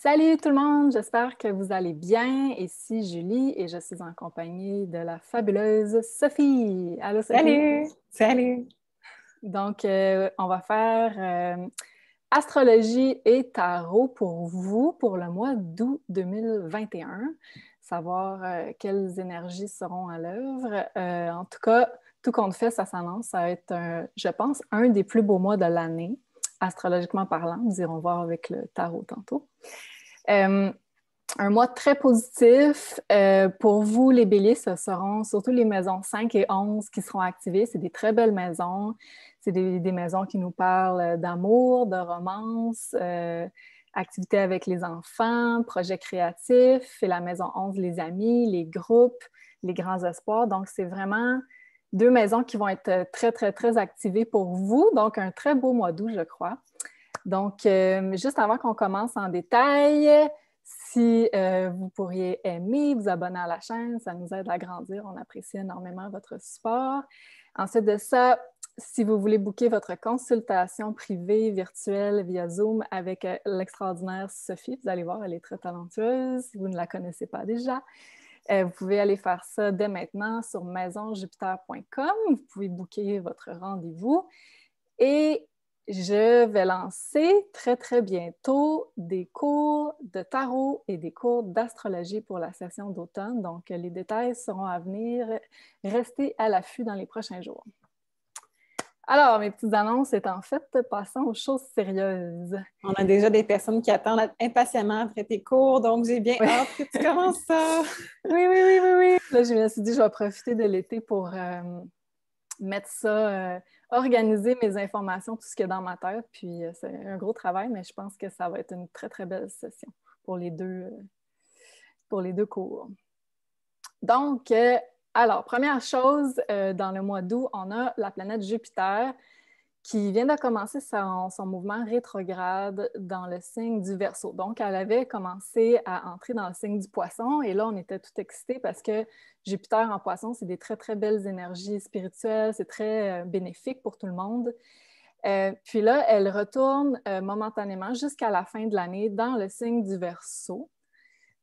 Salut tout le monde, j'espère que vous allez bien. Ici Julie et je suis en compagnie de la fabuleuse Sophie. Allô Sophie. Salut, salut. Donc, euh, on va faire euh, astrologie et tarot pour vous pour le mois d'août 2021, savoir euh, quelles énergies seront à l'œuvre. en tout cas, tout compte fait, ça s'annonce à être, un, je pense, un des plus beaux mois de l'année astrologiquement parlant. Nous irons voir avec le tarot tantôt. Euh, un mois très positif. Euh, pour vous, les béliers, ce seront surtout les maisons 5 et 11 qui seront activées. C'est des très belles maisons. C'est des, maisons qui nous parlent d'amour, de romance, euh, activités avec les enfants, projets créatifs. Et la maison 11, les amis, les groupes, les grands espoirs. Donc, c'est vraiment deux maisons qui vont être euh, très, très, très activées pour vous. Donc, un très beau mois d'août, je crois. Donc, euh, juste avant qu'on commence en détail, si euh, vous pourriez aimer, vous abonner à la chaîne, ça nous aide à grandir. On apprécie énormément votre support. Ensuite de ça, si vous voulez booker votre consultation privée virtuelle via Zoom avec l'extraordinaire Sophie, vous allez voir, elle est très talentueuse si vous ne la connaissez pas déjà. Euh, vous pouvez aller faire ça dès maintenant sur maisonjupiter.com. Vous pouvez booker votre rendez-vous. Et je vais lancer très, très bientôt des cours de tarot et des cours d'astrologie pour la session d'automne. Donc, les détails seront à venir. Restez à l'affût dans les prochains jours. Alors, mes petites annonces est en fait, passons aux choses sérieuses. On a déjà des personnes qui attendent impatiemment après tes cours, donc j'ai bien hâte que tu commences ça. oui, oui, oui, oui, oui. Là, je me suis dit, je vais profiter de l'été pour euh, mettre ça, euh, organiser mes informations, tout ce qui est dans ma tête. Puis euh, c'est un gros travail, mais je pense que ça va être une très, très belle session pour les deux, pour les deux cours. Donc, alors, première chose, euh, dans le mois d'août, on a la planète Jupiter qui vient de commencer son, mouvement rétrograde dans le signe du Verseau. Donc, elle avait commencé à entrer dans le signe du Poisson et là, on était tout excités parce que Jupiter en Poisson, c'est des très, très belles énergies spirituelles, c'est très euh, bénéfique pour tout le monde. Euh, puis là, elle retourne momentanément jusqu'à la fin de l'année dans le signe du Verseau.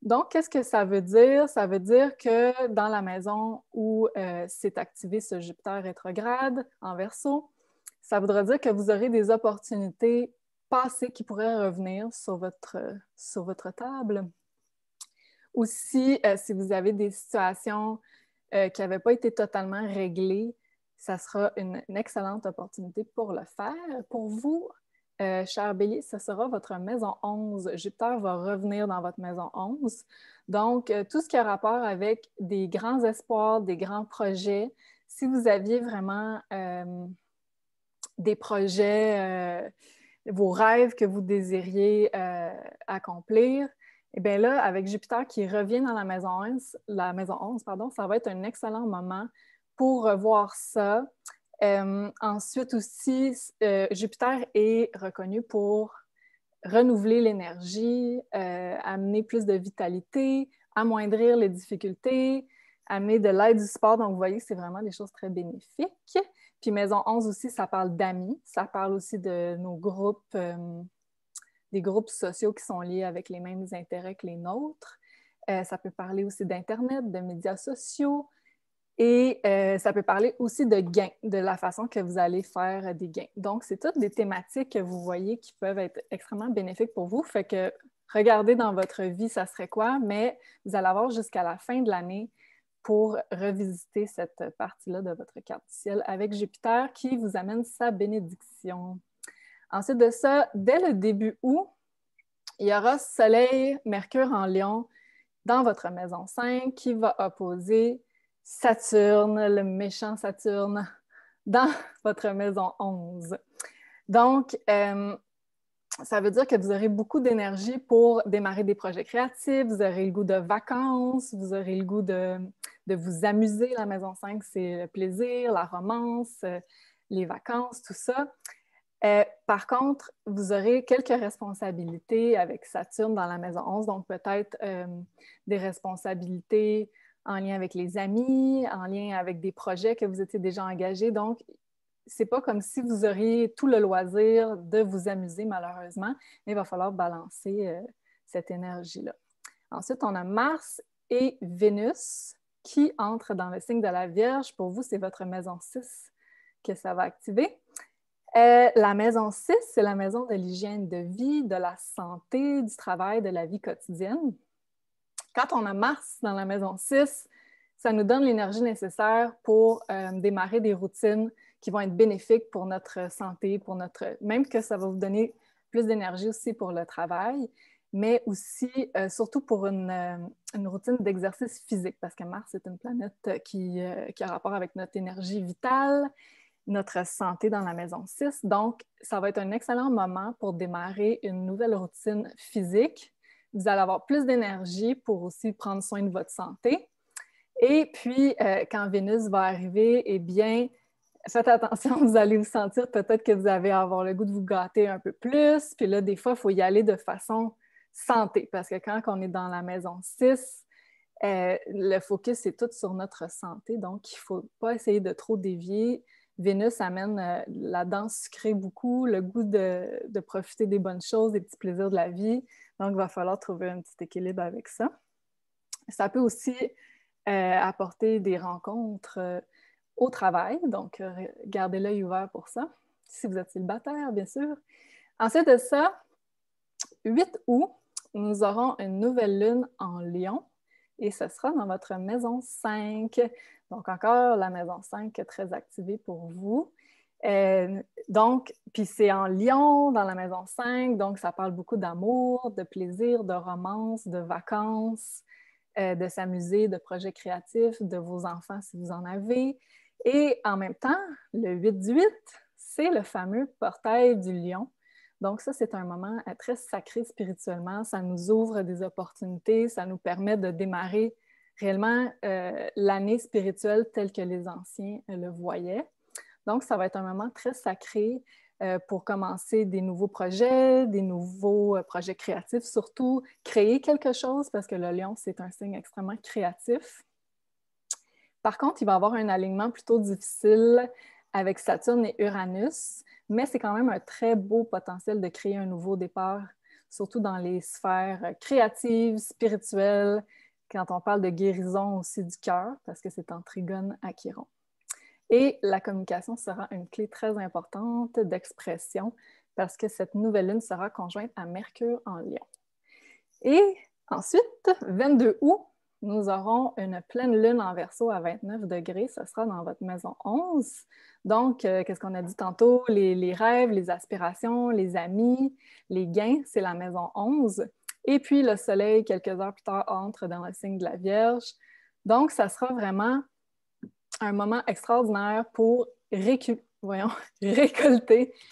Donc, qu'est-ce que ça veut dire? Ça veut dire que dans la maison où euh, s'est activé ce Jupiter rétrograde en verso, ça voudra dire que vous aurez des opportunités passées qui pourraient revenir sur votre, sur votre table. Aussi, euh, si vous avez des situations euh, qui n'avaient pas été totalement réglées, ça sera une, excellente opportunité pour le faire, pour vous, euh, cher Bélier, ce sera votre maison 11. Jupiter va revenir dans votre maison 11. Donc, euh, tout ce qui a rapport avec des grands espoirs, des grands projets, si vous aviez vraiment euh, des projets, vos rêves que vous désiriez accomplir, eh bien là, avec Jupiter qui revient dans la maison 11, la maison 11 pardon, ça va être un excellent moment pour revoir ça, euh, ensuite aussi, euh, Jupiter est reconnu pour renouveler l'énergie, euh, amener plus de vitalité, amoindrir les difficultés, amener de l'aide du sport. Donc, vous voyez, c'est vraiment des choses très bénéfiques. Puis Maison 11 aussi, ça parle d'amis, ça parle aussi de nos groupes, des groupes sociaux qui sont liés avec les mêmes intérêts que les nôtres. ça peut parler aussi d'Internet, de médias sociaux, et euh, ça peut parler aussi de gains, de la façon que vous allez faire euh, des gains. Donc, c'est toutes des thématiques que vous voyez qui peuvent être extrêmement bénéfiques pour vous. Fait que regardez dans votre vie, ça serait quoi, mais vous allez avoir jusqu'à la fin de l'année pour revisiter cette partie-là de votre carte du ciel avec Jupiter qui vous amène sa bénédiction. Ensuite de ça, dès le début août, il y aura Soleil, Mercure en Lion dans votre maison 5 qui va opposer Saturne, le méchant Saturne, dans votre maison 11. Donc, euh, ça veut dire que vous aurez beaucoup d'énergie pour démarrer des projets créatifs, vous aurez le goût de vacances, vous aurez le goût de, vous amuser. La maison 5, c'est le plaisir, la romance, euh, les vacances, tout ça. Euh, par contre, vous aurez quelques responsabilités avec Saturne dans la maison 11, donc peut-être des responsabilités en lien avec les amis, en lien avec des projets que vous étiez déjà engagés. Donc, c'est pas comme si vous auriez tout le loisir de vous amuser, malheureusement, mais il va falloir balancer euh, cette énergie-là. Ensuite, on a Mars et Vénus qui entrent dans le signe de la Vierge. Pour vous, c'est votre maison 6 que ça va activer. Euh, la maison 6, c'est la maison de l'hygiène de vie, de la santé, du travail, de la vie quotidienne. Quand on a Mars dans la maison 6, ça nous donne l'énergie nécessaire pour euh, démarrer des routines qui vont être bénéfiques pour notre santé, pour notre même que ça va vous donner plus d'énergie aussi pour le travail, mais aussi euh, surtout pour euh, une, routine d'exercice physique parce que Mars est une planète qui, qui a rapport avec notre énergie vitale, notre santé dans la maison 6. Donc, ça va être un excellent moment pour démarrer une nouvelle routine physique vous allez avoir plus d'énergie pour aussi prendre soin de votre santé. Et puis, euh, quand Vénus va arriver, eh bien, faites attention, vous allez vous sentir peut-être que vous allez avoir le goût de vous gâter un peu plus. Puis là, des fois, il faut y aller de façon santé, parce que quand on est dans la maison 6, euh, le focus est tout sur notre santé, donc il ne faut pas essayer de trop dévier. Vénus amène euh, la danse sucrée beaucoup, le goût de, profiter des bonnes choses, des petits plaisirs de la vie. Donc, il va falloir trouver un petit équilibre avec ça. Ça peut aussi euh, apporter des rencontres euh, au travail, donc gardez l'œil ouvert pour ça, si vous êtes célibataire, bien sûr. Ensuite de ça, 8 août, nous aurons une nouvelle lune en Lyon. et ce sera dans votre maison 5. Donc, encore la maison 5 très activée pour vous. Euh, donc, puis c'est en Lyon, dans la maison 5, donc ça parle beaucoup d'amour, de plaisir, de romance, de vacances, euh, de s'amuser, de projets créatifs, de vos enfants si vous en avez. Et en même temps, le 8-8, c'est le fameux portail du lion. Donc ça, c'est un moment euh, très sacré spirituellement. Ça nous ouvre des opportunités, ça nous permet de démarrer réellement euh, l'année spirituelle telle que les anciens euh, le voyaient. Donc, ça va être un moment très sacré euh, pour commencer des nouveaux projets, des nouveaux projets créatifs, surtout créer quelque chose parce que le lion, c'est un signe extrêmement créatif. Par contre, il va avoir un alignement plutôt difficile avec Saturne et Uranus, mais c'est quand même un très beau potentiel de créer un nouveau départ, surtout dans les sphères créatives, spirituelles, quand on parle de guérison aussi du cœur, parce que c'est en trigone à Chiron. Et la communication sera une clé très importante d'expression parce que cette nouvelle lune sera conjointe à Mercure en Lion. Et ensuite, 22 août, nous aurons une pleine lune en verso à 29 degrés. Ce sera dans votre maison 11. Donc, euh, qu'est-ce qu'on a dit tantôt? les, rêves, les aspirations, les amis, les gains, c'est la maison 11. Et puis le soleil, quelques heures plus tard, entre dans le signe de la Vierge. Donc, ça sera vraiment un moment extraordinaire pour récolter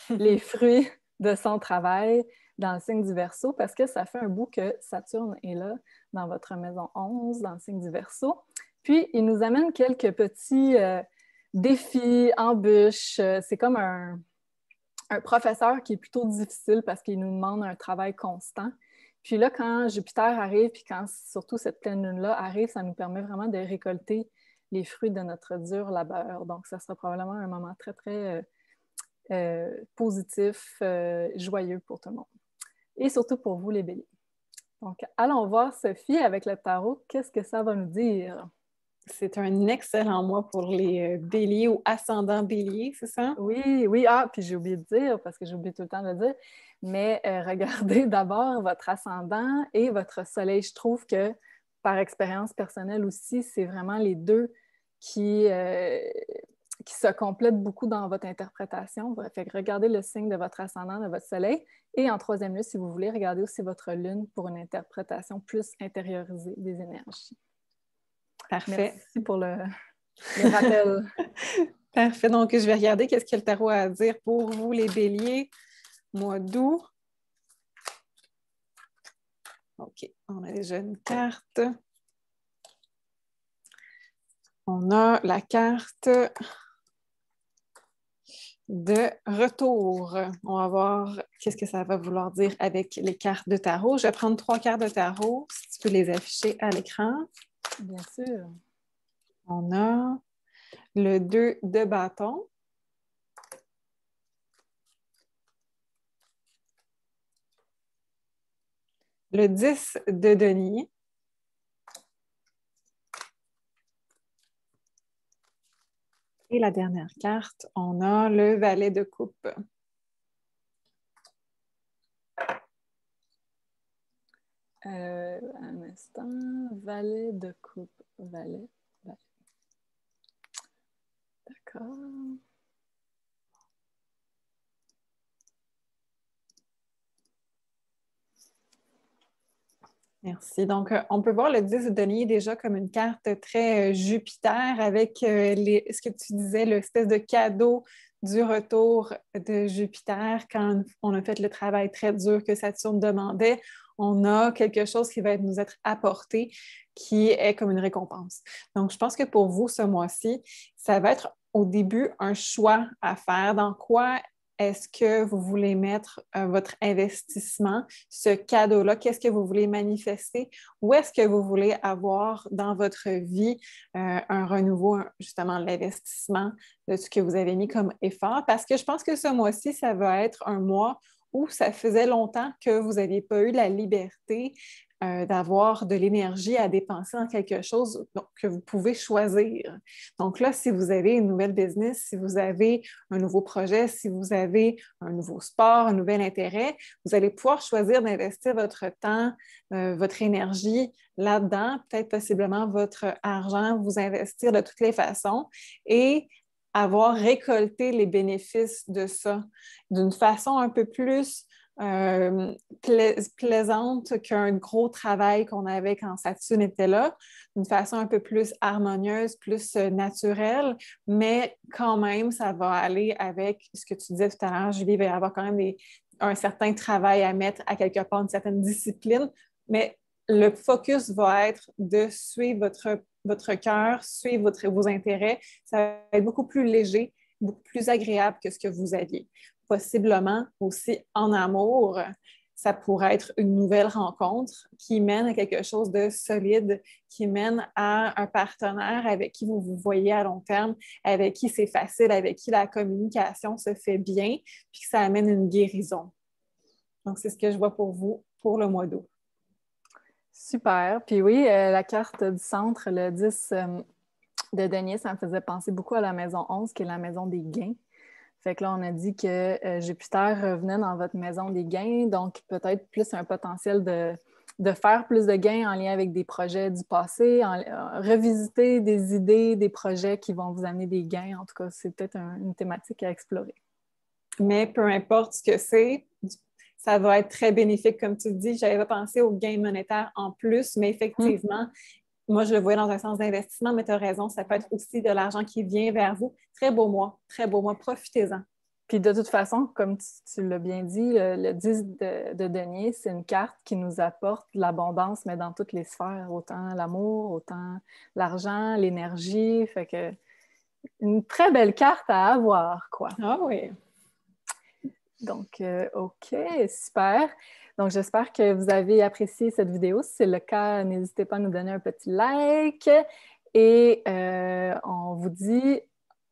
les fruits de son travail dans le signe du Verseau parce que ça fait un bout que Saturne est là dans votre maison 11 dans le signe du Verseau. Puis il nous amène quelques petits euh, défis, embûches, euh, c'est comme un, professeur qui est plutôt difficile parce qu'il nous demande un travail constant. Puis là, quand Jupiter arrive, puis quand surtout cette pleine lune-là arrive, ça nous permet vraiment de récolter les fruits de notre dur labeur. Donc, ça sera probablement un moment très, très euh, euh, positif, euh, joyeux pour tout le monde. Et surtout pour vous, les béliers. Donc, allons voir Sophie avec le tarot. Qu'est-ce que ça va nous dire? C'est un excellent mois pour les béliers ou ascendant bélier, c'est ça? Oui, oui. Ah, puis j'ai oublié de dire, parce que j'ai oublié tout le temps de le dire, mais euh, regardez d'abord votre ascendant et votre soleil. Je trouve que par expérience personnelle aussi, c'est vraiment les deux qui, euh, se complètent beaucoup dans votre interprétation. regardez le signe de votre ascendant, de votre soleil. Et en troisième lieu, si vous voulez, regardez aussi votre lune pour une interprétation plus intériorisée des énergies. Parfait. Merci pour le, rappel. Parfait. Donc, je vais regarder qu'est-ce que le tarot a à dire pour vous, les béliers mois d'août. OK, on a déjà une carte. On a la carte de retour. On va voir qu'est-ce que ça va vouloir dire avec les cartes de tarot. Je vais prendre trois cartes de tarot, si tu peux les afficher à l'écran. Bien sûr. On a le 2 de bâton, le 10 de Denis. Et la dernière carte, on a le valet de coupe. Euh, un instant, valet de coupe, valet. D'accord. Merci. Donc, euh, on peut voir le 10 de denier déjà comme une carte très euh, Jupiter avec euh, ce que tu disais, l'espèce de cadeau du retour de Jupiter quand on a fait le travail très dur que Saturne demandait. On a quelque chose qui va nous être apporté qui est comme une récompense. Donc, je pense que pour vous, ce mois-ci, ça va être au début un choix à faire dans quoi est-ce que vous voulez mettre euh, votre investissement, ce cadeau-là, qu'est-ce que vous voulez manifester, où est-ce que vous voulez avoir dans votre vie euh, un renouveau, justement, de l'investissement de ce que vous avez mis comme effort, parce que je pense que ce mois-ci, ça va être un mois ou ça faisait longtemps que vous n'aviez pas eu la liberté euh, d'avoir de l'énergie à dépenser dans quelque chose que vous pouvez choisir. Donc là, si vous avez une nouvelle business, si vous avez un nouveau projet, si vous avez un nouveau sport, un nouvel intérêt, vous allez pouvoir choisir d'investir votre temps, euh, votre énergie là-dedans, peut-être possiblement votre argent, vous investir de toutes les façons. Et avoir récolté les bénéfices de ça d'une façon un peu plus euh, plaisante qu'un gros travail qu'on avait quand Saturne était là, d'une façon un peu plus harmonieuse, plus euh, naturelle, mais quand même, ça va aller avec ce que tu disais tout à l'heure, Julie, il va y avoir quand même un certain travail à mettre à quelque part, une certaine discipline, mais le focus va être de suivre votre votre cœur, suivre vos intérêts, ça va être beaucoup plus léger, beaucoup plus agréable que ce que vous aviez. Possiblement aussi en amour, ça pourrait être une nouvelle rencontre qui mène à quelque chose de solide, qui mène à un partenaire avec qui vous vous voyez à long terme, avec qui c'est facile, avec qui la communication se fait bien, puis que ça amène une guérison. Donc, c'est ce que je vois pour vous pour le mois d'août. Super. Puis oui, euh, la carte du centre, le 10 euh, de denier, ça me faisait penser beaucoup à la maison 11, qui est la maison des gains. Fait que là, on a dit que euh, Jupiter revenait dans votre maison des gains, donc peut-être plus un potentiel de, faire plus de gains en lien avec des projets du passé, revisiter des idées, des projets qui vont vous amener des gains. En tout cas, c'est peut-être une thématique à explorer. Mais peu importe ce que c'est, ça va être très bénéfique, comme tu dis. J'avais pensé aux gains monétaire en plus, mais effectivement, moi, je le voyais dans un sens d'investissement, mais tu as raison, ça peut être aussi de l'argent qui vient vers vous. Très beau mois, très beau mois, profitez-en. Puis de toute façon, comme tu, l'as bien dit, le, 10 de, de denier, c'est une carte qui nous apporte l'abondance, mais dans toutes les sphères, autant l'amour, autant l'argent, l'énergie. Fait que une très belle carte à avoir, quoi. Ah oui. Donc, euh, OK, super. Donc, j'espère que vous avez apprécié cette vidéo. Si c'est le cas, n'hésitez pas à nous donner un petit like. Et euh, on vous dit,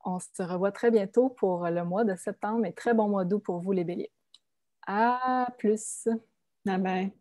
on se revoit très bientôt pour le mois de septembre et très bon mois d'août pour vous, les béliers. À plus. Bye bye.